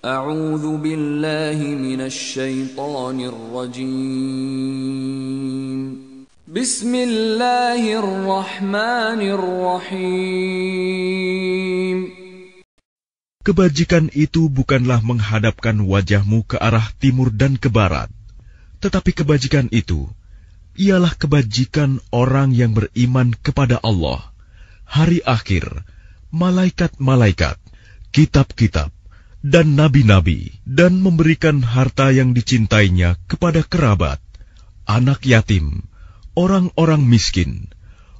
أعوذ بالله من الشيطان الرجيم بسم الله الرحمن الرحيم Kebajikan itu bukanlah menghadapkan wajahmu ke arah timur dan ke barat, tetapi kebajikan itu ialah kebajikan orang yang beriman kepada Allah, hari akhir, malaikat-malaikat, kitab-kitab, dan nabi-nabi, dan memberikan harta yang dicintainya kepada kerabat, anak yatim, orang-orang miskin,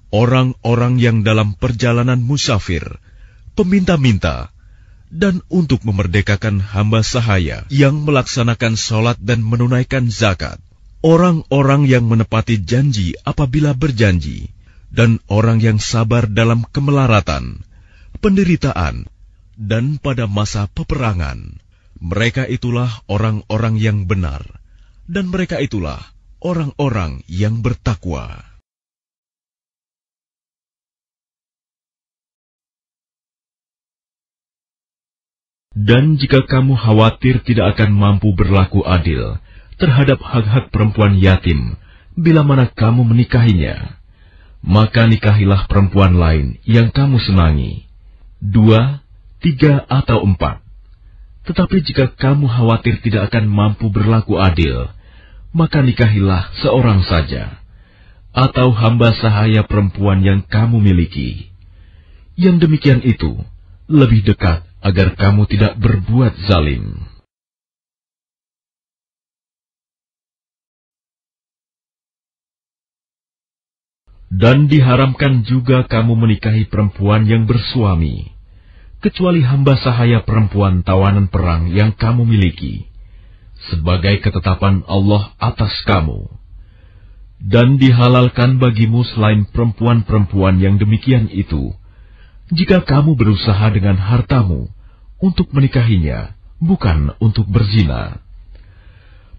orang-orang yang dalam perjalanan musafir, peminta-minta, dan untuk memerdekakan hamba sahaya yang melaksanakan sholat dan menunaikan zakat, orang-orang yang menepati janji apabila berjanji, dan orang yang sabar dalam kemelaratan, penderitaan, dan pada masa peperangan, mereka itulah orang-orang yang benar, dan mereka itulah orang-orang yang bertakwa. Dan jika kamu khawatir tidak akan mampu berlaku adil terhadap hak-hak perempuan yatim, bila mana kamu menikahinya, maka nikahilah perempuan lain yang kamu senangi. Dua, tiga atau empat. Tetapi jika kamu khawatir tidak akan mampu berlaku adil, maka nikahilah seorang saja, atau hamba sahaya perempuan yang kamu miliki. Yang demikian itu lebih dekat agar kamu tidak berbuat zalim. Dan diharamkan juga kamu menikahi perempuan yang bersuami kecuali hamba sahaya perempuan tawanan perang yang kamu miliki, sebagai ketetapan Allah atas kamu. Dan dihalalkan bagimu selain perempuan-perempuan yang demikian itu, jika kamu berusaha dengan hartamu untuk menikahinya, bukan untuk berzina.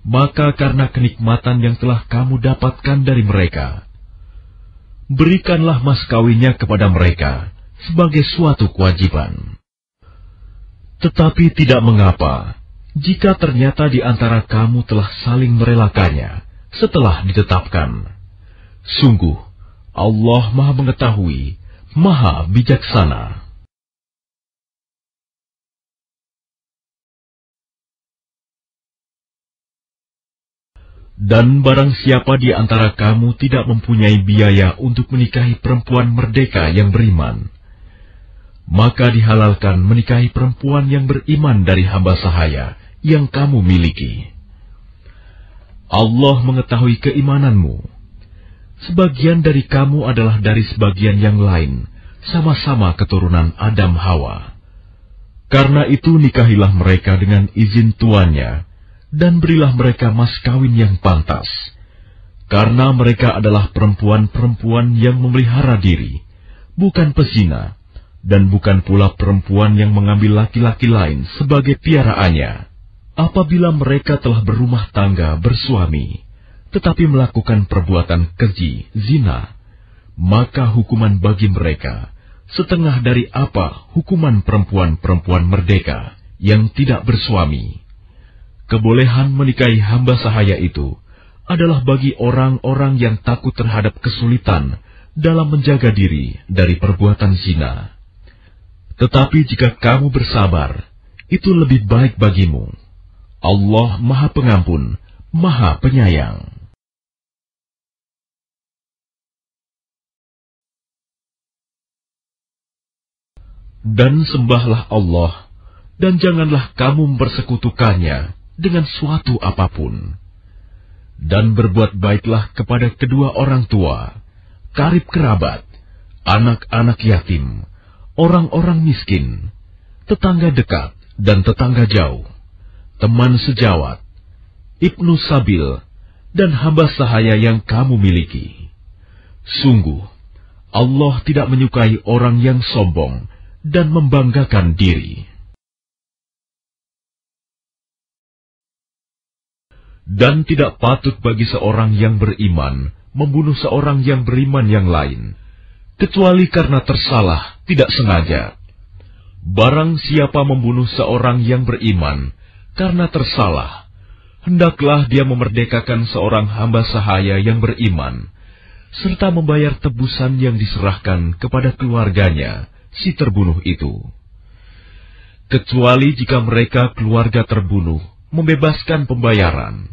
Maka karena kenikmatan yang telah kamu dapatkan dari mereka, berikanlah mas kawinnya kepada mereka, sebagai suatu kewajiban. Tetapi tidak mengapa jika ternyata di antara kamu telah saling merelakannya setelah ditetapkan. Sungguh, Allah Maha Mengetahui, Maha Bijaksana. Dan barang siapa di antara kamu tidak mempunyai biaya untuk menikahi perempuan merdeka yang beriman, maka dihalalkan menikahi perempuan yang beriman dari hamba sahaya yang kamu miliki. Allah mengetahui keimananmu. Sebagian dari kamu adalah dari sebagian yang lain, sama-sama keturunan Adam Hawa. Karena itu nikahilah mereka dengan izin tuannya, dan berilah mereka mas kawin yang pantas. Karena mereka adalah perempuan-perempuan yang memelihara diri, bukan pezina, dan bukan pula perempuan yang mengambil laki-laki lain sebagai piaraannya. Apabila mereka telah berumah tangga bersuami, tetapi melakukan perbuatan keji, zina, maka hukuman bagi mereka setengah dari apa hukuman perempuan-perempuan merdeka yang tidak bersuami. Kebolehan menikahi hamba sahaya itu adalah bagi orang-orang yang takut terhadap kesulitan dalam menjaga diri dari perbuatan zina. Tetapi jika kamu bersabar, itu lebih baik bagimu. Allah Maha Pengampun, Maha Penyayang. Dan sembahlah Allah, dan janganlah kamu mempersekutukannya dengan suatu apapun. Dan berbuat baiklah kepada kedua orang tua, karib kerabat, anak-anak yatim, orang-orang miskin, tetangga dekat dan tetangga jauh, teman sejawat, ibnu sabil, dan hamba sahaya yang kamu miliki. Sungguh, Allah tidak menyukai orang yang sombong dan membanggakan diri. Dan tidak patut bagi seorang yang beriman membunuh seorang yang beriman yang lain kecuali karena tersalah tidak sengaja. Barang siapa membunuh seorang yang beriman karena tersalah, hendaklah dia memerdekakan seorang hamba sahaya yang beriman, serta membayar tebusan yang diserahkan kepada keluarganya, si terbunuh itu. Kecuali jika mereka keluarga terbunuh, membebaskan pembayaran.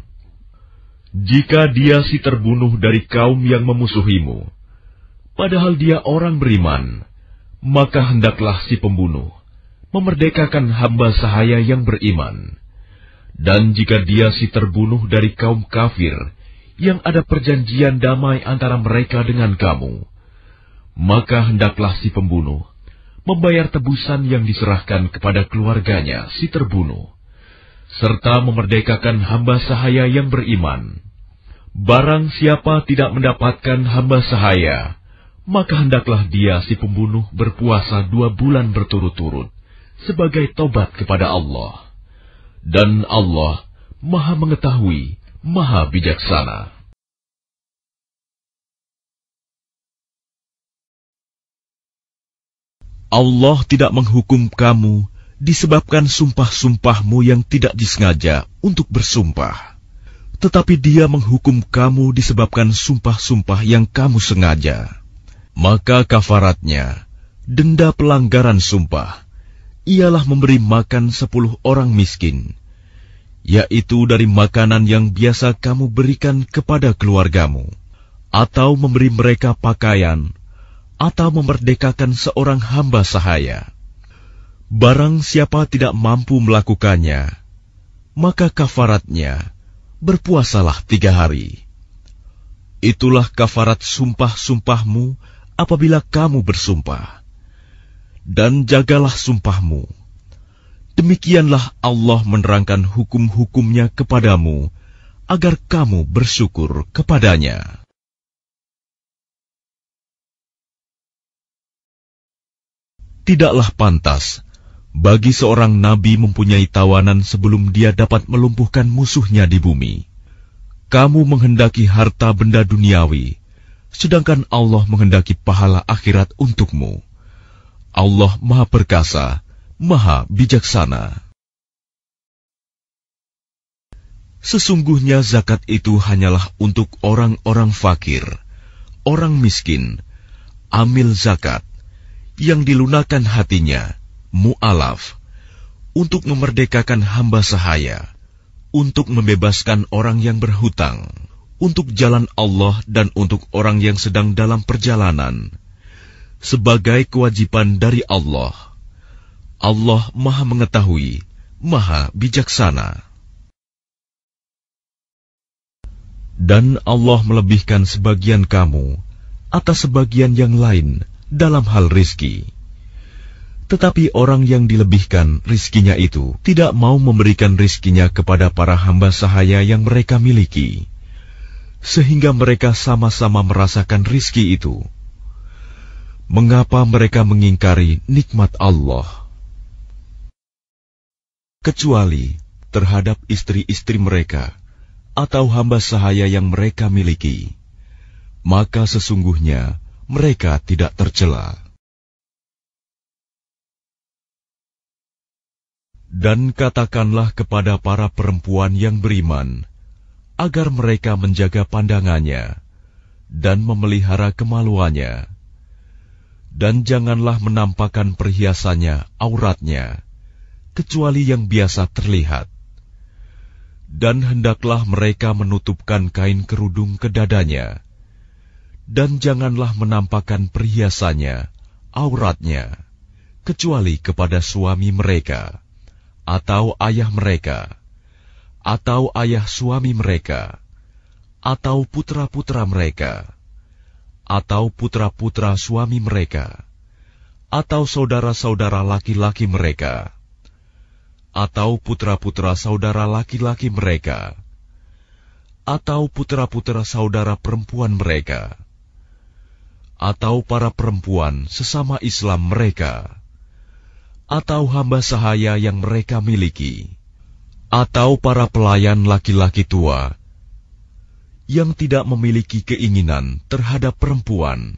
Jika dia si terbunuh dari kaum yang memusuhimu, padahal dia orang beriman, maka hendaklah si pembunuh memerdekakan hamba sahaya yang beriman. Dan jika dia si terbunuh dari kaum kafir yang ada perjanjian damai antara mereka dengan kamu, maka hendaklah si pembunuh membayar tebusan yang diserahkan kepada keluarganya si terbunuh, serta memerdekakan hamba sahaya yang beriman. Barang siapa tidak mendapatkan hamba sahaya, maka hendaklah dia si pembunuh berpuasa dua bulan berturut-turut sebagai tobat kepada Allah. Dan Allah maha mengetahui, maha bijaksana. Allah tidak menghukum kamu disebabkan sumpah-sumpahmu yang tidak disengaja untuk bersumpah. Tetapi dia menghukum kamu disebabkan sumpah-sumpah yang kamu sengaja. Maka kafaratnya, denda pelanggaran sumpah, ialah memberi makan sepuluh orang miskin, yaitu dari makanan yang biasa kamu berikan kepada keluargamu, atau memberi mereka pakaian, atau memerdekakan seorang hamba sahaya. Barang siapa tidak mampu melakukannya, maka kafaratnya berpuasalah tiga hari. Itulah kafarat sumpah-sumpahmu apabila kamu bersumpah. Dan jagalah sumpahmu. Demikianlah Allah menerangkan hukum-hukumnya kepadamu, agar kamu bersyukur kepadanya. Tidaklah pantas bagi seorang nabi mempunyai tawanan sebelum dia dapat melumpuhkan musuhnya di bumi. Kamu menghendaki harta benda duniawi, sedangkan Allah menghendaki pahala akhirat untukmu. Allah Maha Perkasa, Maha Bijaksana. Sesungguhnya zakat itu hanyalah untuk orang-orang fakir, orang miskin, amil zakat, yang dilunakan hatinya, mu'alaf, untuk memerdekakan hamba sahaya, untuk membebaskan orang yang berhutang untuk jalan Allah dan untuk orang yang sedang dalam perjalanan, sebagai kewajiban dari Allah. Allah Maha Mengetahui, Maha Bijaksana. Dan Allah melebihkan sebagian kamu atas sebagian yang lain dalam hal rizki. Tetapi orang yang dilebihkan rizkinya itu tidak mau memberikan rizkinya kepada para hamba sahaya yang mereka miliki sehingga mereka sama-sama merasakan rizki itu. Mengapa mereka mengingkari nikmat Allah? Kecuali terhadap istri-istri mereka atau hamba sahaya yang mereka miliki, maka sesungguhnya mereka tidak tercela. Dan katakanlah kepada para perempuan yang beriman, agar mereka menjaga pandangannya dan memelihara kemaluannya. Dan janganlah menampakkan perhiasannya, auratnya, kecuali yang biasa terlihat. Dan hendaklah mereka menutupkan kain kerudung ke dadanya. Dan janganlah menampakkan perhiasannya, auratnya, kecuali kepada suami mereka atau ayah mereka atau ayah suami mereka, atau putra-putra mereka, atau putra-putra suami mereka, atau saudara-saudara laki-laki mereka, atau putra-putra saudara laki-laki mereka, atau putra-putra saudara perempuan mereka, atau para perempuan sesama Islam mereka, atau hamba sahaya yang mereka miliki atau para pelayan laki-laki tua yang tidak memiliki keinginan terhadap perempuan,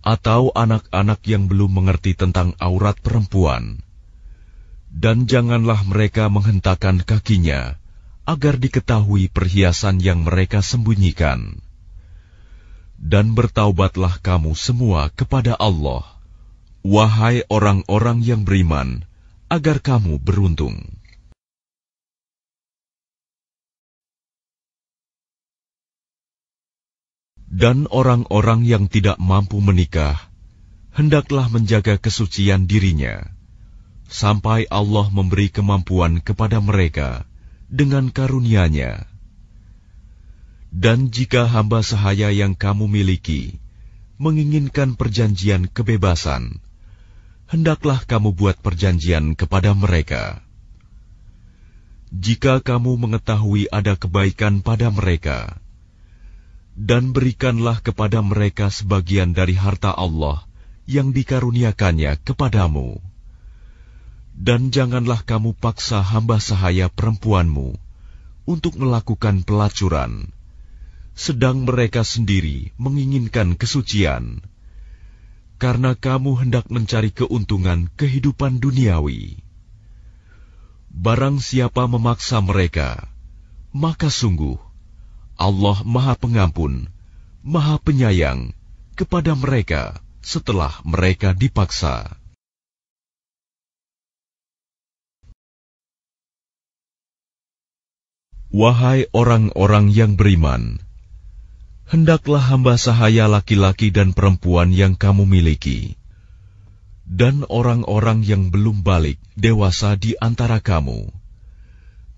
atau anak-anak yang belum mengerti tentang aurat perempuan, dan janganlah mereka menghentakkan kakinya agar diketahui perhiasan yang mereka sembunyikan. Dan bertaubatlah kamu semua kepada Allah, wahai orang-orang yang beriman, agar kamu beruntung. dan orang-orang yang tidak mampu menikah, hendaklah menjaga kesucian dirinya, sampai Allah memberi kemampuan kepada mereka dengan karunia-Nya. Dan jika hamba sahaya yang kamu miliki menginginkan perjanjian kebebasan, hendaklah kamu buat perjanjian kepada mereka. Jika kamu mengetahui ada kebaikan pada mereka, dan berikanlah kepada mereka sebagian dari harta Allah yang dikaruniakannya kepadamu. Dan janganlah kamu paksa hamba sahaya perempuanmu untuk melakukan pelacuran, sedang mereka sendiri menginginkan kesucian, karena kamu hendak mencari keuntungan kehidupan duniawi. Barang siapa memaksa mereka, maka sungguh Allah Maha Pengampun, Maha Penyayang kepada mereka setelah mereka dipaksa. Wahai orang-orang yang beriman, hendaklah hamba sahaya laki-laki dan perempuan yang kamu miliki, dan orang-orang yang belum balik dewasa di antara kamu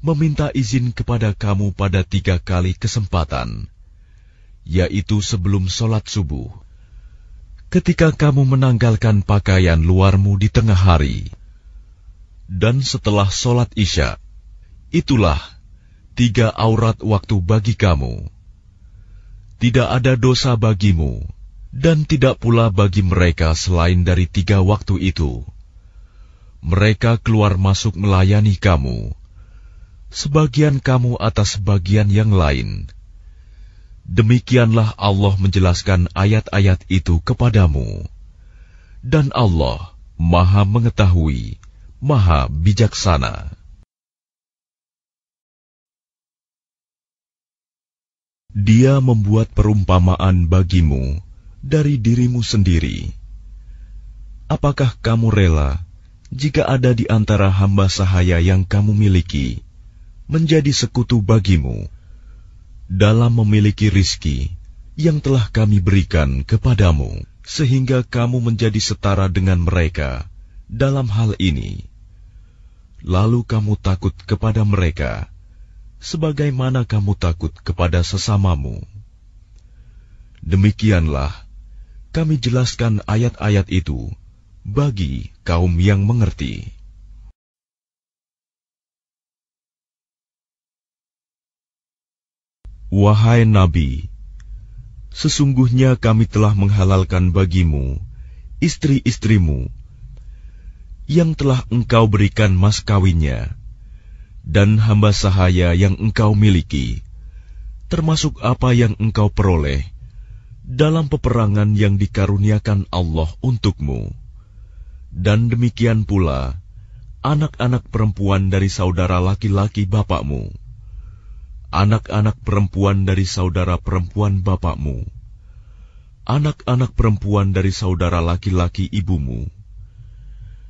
meminta izin kepada kamu pada tiga kali kesempatan, yaitu sebelum sholat subuh, ketika kamu menanggalkan pakaian luarmu di tengah hari, dan setelah sholat isya. Itulah tiga aurat waktu bagi kamu. Tidak ada dosa bagimu, dan tidak pula bagi mereka selain dari tiga waktu itu. Mereka keluar masuk melayani kamu sebagian kamu atas sebagian yang lain. Demikianlah Allah menjelaskan ayat-ayat itu kepadamu. Dan Allah maha mengetahui, maha bijaksana. Dia membuat perumpamaan bagimu dari dirimu sendiri. Apakah kamu rela jika ada di antara hamba sahaya yang kamu miliki menjadi sekutu bagimu dalam memiliki rizki yang telah kami berikan kepadamu, sehingga kamu menjadi setara dengan mereka dalam hal ini. Lalu kamu takut kepada mereka, sebagaimana kamu takut kepada sesamamu. Demikianlah kami jelaskan ayat-ayat itu bagi kaum yang mengerti. Wahai Nabi, sesungguhnya kami telah menghalalkan bagimu istri-istrimu yang telah engkau berikan mas kawinnya dan hamba sahaya yang engkau miliki, termasuk apa yang engkau peroleh dalam peperangan yang dikaruniakan Allah untukmu. Dan demikian pula anak-anak perempuan dari saudara laki-laki bapakmu anak-anak perempuan dari saudara perempuan bapakmu, anak-anak perempuan dari saudara laki-laki ibumu,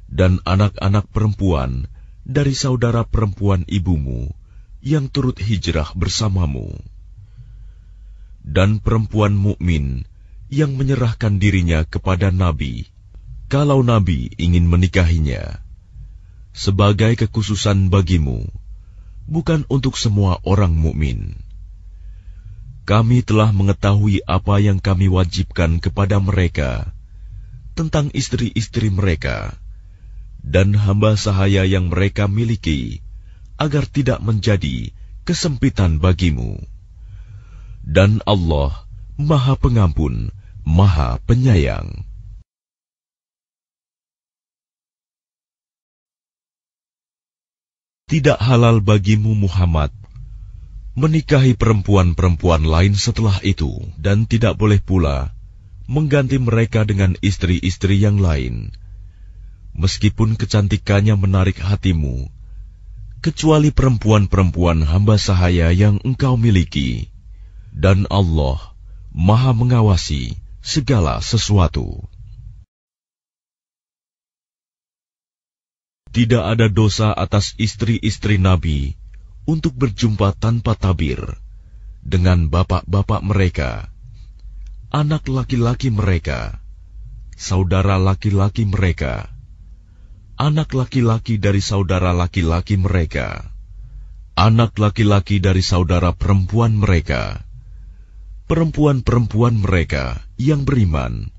dan anak-anak perempuan dari saudara perempuan ibumu yang turut hijrah bersamamu, dan perempuan mukmin yang menyerahkan dirinya kepada nabi, kalau nabi ingin menikahinya, sebagai kekhususan bagimu bukan untuk semua orang mukmin. Kami telah mengetahui apa yang kami wajibkan kepada mereka tentang istri-istri mereka dan hamba sahaya yang mereka miliki, agar tidak menjadi kesempitan bagimu. Dan Allah Maha Pengampun, Maha Penyayang. tidak halal bagimu Muhammad menikahi perempuan-perempuan lain setelah itu dan tidak boleh pula mengganti mereka dengan istri-istri yang lain meskipun kecantikannya menarik hatimu kecuali perempuan-perempuan hamba sahaya yang engkau miliki dan Allah Maha mengawasi segala sesuatu tidak ada dosa atas istri-istri Nabi untuk berjumpa tanpa tabir dengan bapak-bapak mereka, anak laki-laki mereka, saudara laki-laki mereka, anak laki-laki dari saudara laki-laki mereka, anak laki-laki dari saudara perempuan mereka, perempuan-perempuan mereka yang beriman,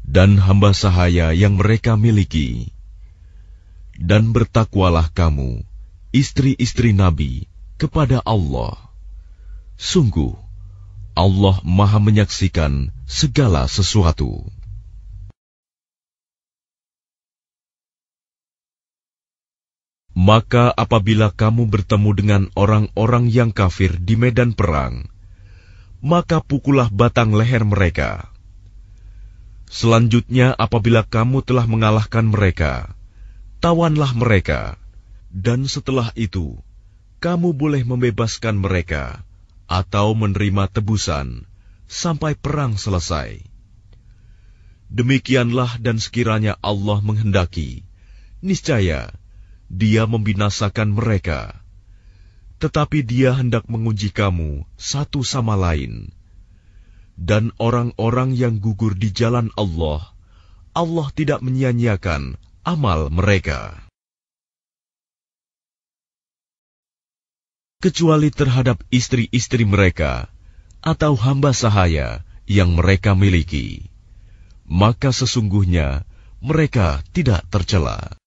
dan hamba sahaya yang mereka miliki dan bertakwalah kamu, istri-istri Nabi, kepada Allah. Sungguh, Allah Maha Menyaksikan segala sesuatu. Maka, apabila kamu bertemu dengan orang-orang yang kafir di medan perang, maka pukullah batang leher mereka. Selanjutnya, apabila kamu telah mengalahkan mereka, tawanlah mereka, dan setelah itu kamu boleh membebaskan mereka atau menerima tebusan sampai perang selesai. Demikianlah dan sekiranya Allah menghendaki, niscaya Dia membinasakan mereka. Tetapi Dia hendak menguji kamu satu sama lain. Dan orang-orang yang gugur di jalan Allah, Allah tidak menyia-nyiakan amal mereka. Kecuali terhadap istri-istri mereka atau hamba sahaya yang mereka miliki, maka sesungguhnya mereka tidak tercela.